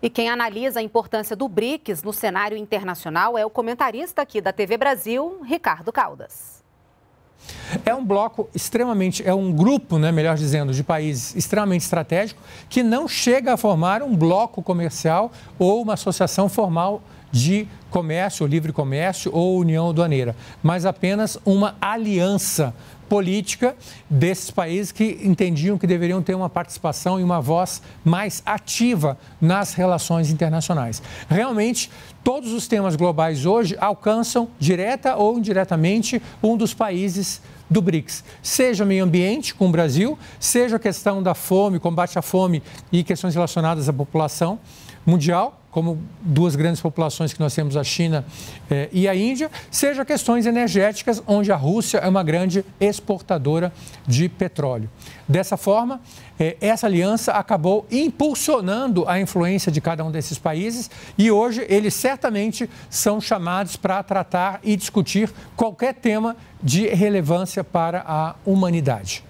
E quem analisa a importância do BRICS no cenário internacional é o comentarista aqui da TV Brasil, Ricardo Caldas. É um bloco extremamente, é um grupo, né, melhor dizendo, de países extremamente estratégico que não chega a formar um bloco comercial ou uma associação formal de comércio, livre comércio ou união aduaneira, mas apenas uma aliança política desses países que entendiam que deveriam ter uma participação e uma voz mais ativa nas relações internacionais. Realmente, todos os temas globais hoje alcançam direta ou indiretamente um dos países do BRICS, seja meio ambiente com o Brasil, seja a questão da fome, combate à fome e questões relacionadas à população mundial, como duas grandes populações que nós temos, a China eh, e a Índia, seja questões energéticas, onde a Rússia é uma grande exportadora de petróleo. Dessa forma, é, essa aliança acabou impulsionando a influência de cada um desses países e hoje eles certamente são chamados para tratar e discutir qualquer tema de relevância para a humanidade.